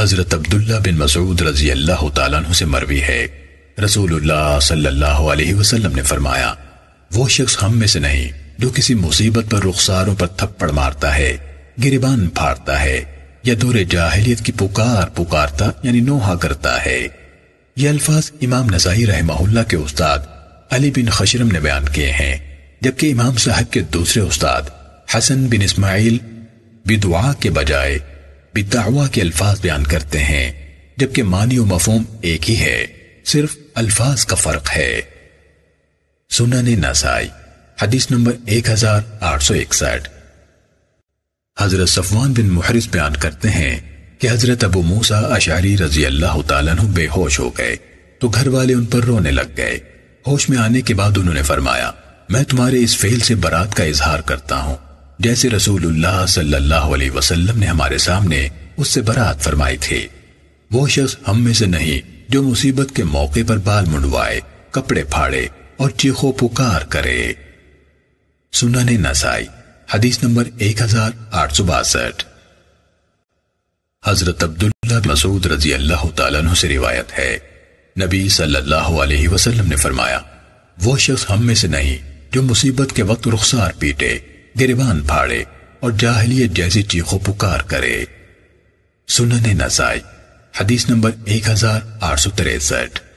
हजरत अब्दुल्ला बिन मसूद रजी अल्लाह तु से मरवी है रसूलुल्लाह सल्लल्लाहु अलैहि वसल्लम ने फरमाया वो शख्स हम में से नहीं जो किसी मुसीबत पर रुखसारों पर थप्पड़ मारता है गिरिबान फाड़ता है या दौरे जाहिलियत की पुकार पुकारता यानी नोहा करता है ये अल्फाज इमाम नसाई रहमहुल्ला के उस्ताद अली बिन खशरम ने बयान किए हैं जबकि इमाम साहब के दूसरे उस्ताद हसन बिन इस्माइल बिदुआ के बजाय बिदावा के अल्फाज बयान करते हैं जबकि मानी और मफहम एक ही है सिर्फ अल्फाज का फर्क है सुनन नसाई हदीस नंबर एक हजार आठ सौ इकसठ हजरत सफवान बिन मुहरिस बयान करते हैं कि हजरत अबू मूसा अशारी रजी अल्लाह तु बेहोश हो गए तो घर वाले उन पर रोने लग गए होश में आने के बाद उन्होंने फरमाया मैं तुम्हारे इस फेल से बरात का इजहार करता हूं जैसे रसूलुल्लाह सल्लल्लाहु अलैहि वसल्लम ने हमारे सामने उससे बरात फरमाई थी वो शख्स हम में से नहीं जो मुसीबत के मौके पर बाल मुंडवाए कपड़े फाड़े और चीखो पुकार करे सुनने नसाई हदीस नंबर एक हजार आठ सौ बासठ हजरत अब्दुल्ला मसूद रजी अल्लाह तु से रिवायत है नबी सल्लल्लाहु अलैहि वसल्लम ने फरमाया वो शख्स हम में से नहीं जो मुसीबत के वक्त रुखसार पीटे गिरवान फाड़े और जाहलियत जैसी चीखो पुकार करे सुनने नजाय हदीस नंबर एक हजार आठ सौ तिरसठ